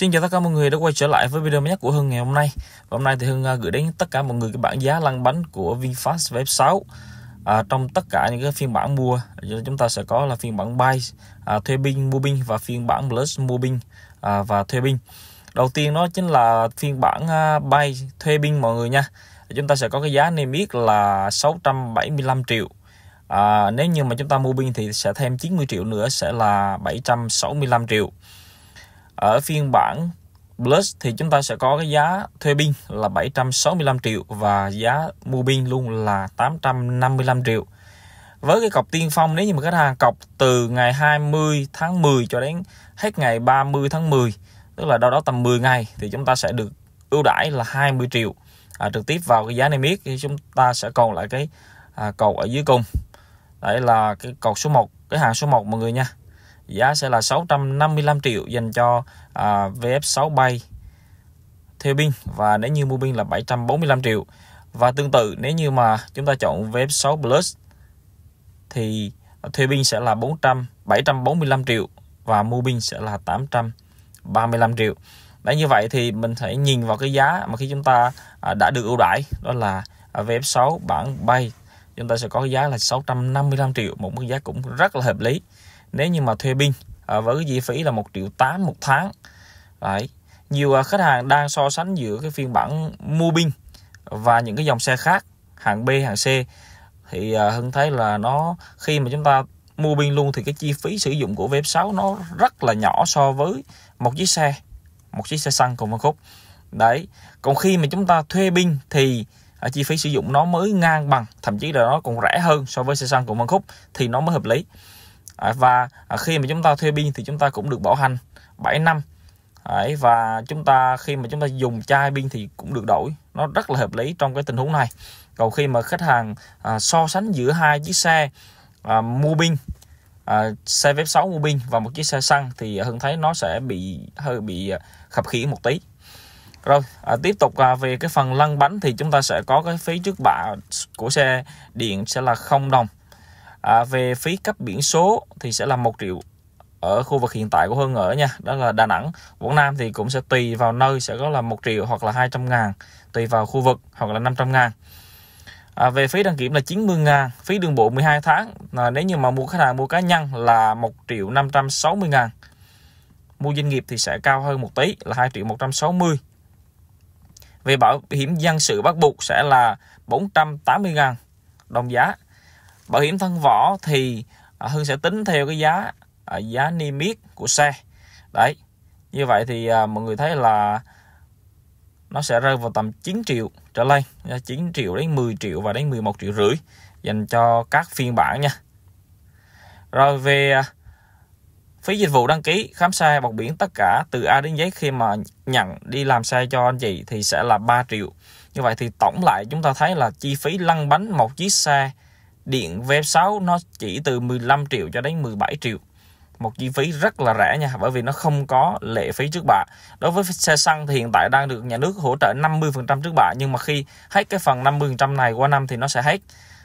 Xin chào tất cả mọi người đã quay trở lại với video mới nhất của Hưng ngày hôm nay Và hôm nay thì Hưng à, gửi đến tất cả mọi người cái bảng giá lăn bánh của VinFast VF6 à, Trong tất cả những cái phiên bản mua chúng ta sẽ có là phiên bản buy, à, thuê binh, mua binh và phiên bản plus mua binh à, và thuê binh Đầu tiên đó chính là phiên bản à, buy, thuê binh mọi người nha Chúng ta sẽ có cái giá niêm yết là 675 triệu à, Nếu như mà chúng ta mua binh thì sẽ thêm 90 triệu nữa sẽ là 765 triệu ở phiên bản Plus thì chúng ta sẽ có cái giá thuê pin là 765 triệu và giá mua pin luôn là 855 triệu. Với cái cọc tiên phong nếu như mà khách hàng cọc từ ngày 20 tháng 10 cho đến hết ngày 30 tháng 10 tức là đâu đó tầm 10 ngày thì chúng ta sẽ được ưu đãi là 20 triệu à, trực tiếp vào cái giá này miết thì chúng ta sẽ còn lại cái à, cột ở dưới cùng đấy là cái cọc số 1 cái hàng số 1 mọi người nha giá sẽ là 655 triệu dành cho à, VF6 bay theo pin và nếu như mua pin là 745 triệu và tương tự nếu như mà chúng ta chọn VF6 Plus thì thuê pin sẽ là 400 745 triệu và mua pin sẽ là 835 triệu Đấy như vậy thì mình hãy nhìn vào cái giá mà khi chúng ta à, đã được ưu đãi đó là VF6 bản bay chúng ta sẽ có cái giá là 655 triệu một mức giá cũng rất là hợp lý nếu như mà thuê binh à, với cái chi phí là 1 triệu 8 một tháng Đấy. nhiều à, khách hàng đang so sánh giữa cái phiên bản mua binh và những cái dòng xe khác hạng B hạng C thì à, Hưng thấy là nó khi mà chúng ta mua binh luôn thì cái chi phí sử dụng của VF6 nó rất là nhỏ so với một chiếc xe một chiếc xe xăng cùng phân khúc đấy còn khi mà chúng ta thuê binh thì à, chi phí sử dụng nó mới ngang bằng thậm chí là nó còn rẻ hơn so với xe xăng cùng phân khúc thì nó mới hợp lý và à, khi mà chúng ta thuê pin thì chúng ta cũng được bảo hành 7 năm Đấy, và chúng ta khi mà chúng ta dùng chai pin thì cũng được đổi nó rất là hợp lý trong cái tình huống này còn khi mà khách hàng à, so sánh giữa hai chiếc xe à, mua pin à, xe web 6 mua pin và một chiếc xe xăng thì hưng thấy nó sẽ bị hơi bị à, khập khiễng một tí rồi à, tiếp tục à, về cái phần lăn bánh thì chúng ta sẽ có cái phí trước bạ của xe điện sẽ là không đồng à, về phí cấp biển số thì sẽ là một triệu ở khu vực hiện tại của Hương ở nha đó là Đà Nẵng Quảng Nam thì cũng sẽ tùy vào nơi sẽ có là một triệu hoặc là 200 ngàn tùy vào khu vực hoặc là 500 ngàn à, về phí đăng kiểm là 90 ngàn phí đường bộ 12 tháng à, nếu như mà mua khách hàng mua cá nhân là 1 triệu 560 ngàn mua doanh nghiệp thì sẽ cao hơn một tí là 2 triệu 160 về bảo hiểm dân sự bắt buộc sẽ là 480 ngàn đồng giá bảo hiểm thân vỏ thì à, hưng sẽ tính theo cái giá à, giá niêm yết của xe đấy như vậy thì à, mọi người thấy là nó sẽ rơi vào tầm 9 triệu trở lên 9 triệu đến 10 triệu và đến 11 triệu rưỡi dành cho các phiên bản nha rồi về phí dịch vụ đăng ký khám xe bọc biển tất cả từ A đến giấy khi mà nhận đi làm xe cho anh chị thì sẽ là 3 triệu như vậy thì tổng lại chúng ta thấy là chi phí lăn bánh một chiếc xe điện V6 nó chỉ từ 15 triệu cho đến 17 triệu một chi phí rất là rẻ nha bởi vì nó không có lệ phí trước bạ đối với xe xăng thì hiện tại đang được nhà nước hỗ trợ 50% trước bạ nhưng mà khi hết cái phần 50% này qua năm thì nó sẽ hết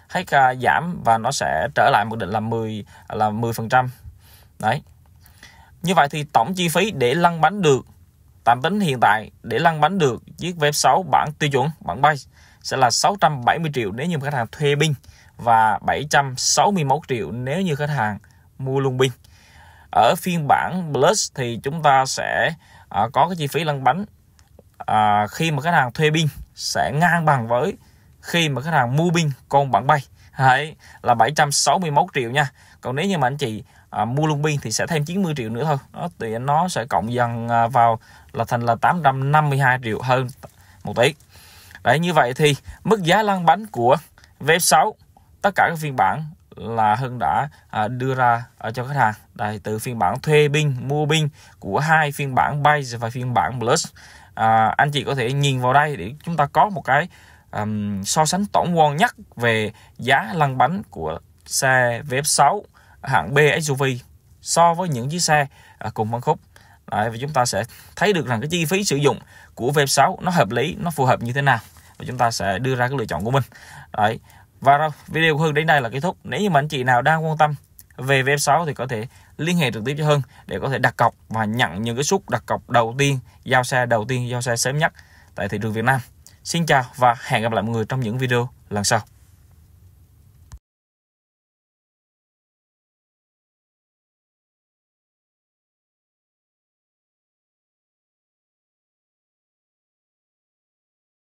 hết uh, giảm và nó sẽ trở lại một định là 10 là 10% đấy như vậy thì tổng chi phí để lăn bánh được tạm tính hiện tại để lăn bánh được chiếc V6 bản tiêu chuẩn bản bay sẽ là 670 triệu nếu như khách hàng thuê binh và 761 triệu nếu như khách hàng mua luôn pin. Ở phiên bản Plus thì chúng ta sẽ à, có cái chi phí lăn bánh à, khi mà khách hàng thuê pin sẽ ngang bằng với khi mà khách hàng mua pin con bản bay. Đấy, là 761 triệu nha. Còn nếu như mà anh chị à, mua luôn pin thì sẽ thêm 90 triệu nữa thôi. Đó, thì nó sẽ cộng dần à, vào là thành là 852 triệu hơn một tí. Đấy như vậy thì mức giá lăn bánh của VF6 tất cả các phiên bản là Hưng đã à, đưa ra à, cho khách hàng đây từ phiên bản thuê binh mua binh của hai phiên bản base và phiên bản plus à, anh chị có thể nhìn vào đây để chúng ta có một cái um, so sánh tổng quan nhất về giá lăn bánh của xe VF6 hạng B SUV so với những chiếc xe à, cùng phân khúc Đấy, và chúng ta sẽ thấy được rằng cái chi phí sử dụng của VF6 nó hợp lý nó phù hợp như thế nào và chúng ta sẽ đưa ra cái lựa chọn của mình Đấy, và rồi, video của Hưng đến đây là kết thúc. Nếu như mà anh chị nào đang quan tâm về VF6 thì có thể liên hệ trực tiếp cho Hưng để có thể đặt cọc và nhận những cái suất đặt cọc đầu tiên, giao xe đầu tiên, giao xe sớm nhất tại thị trường Việt Nam. Xin chào và hẹn gặp lại mọi người trong những video lần sau.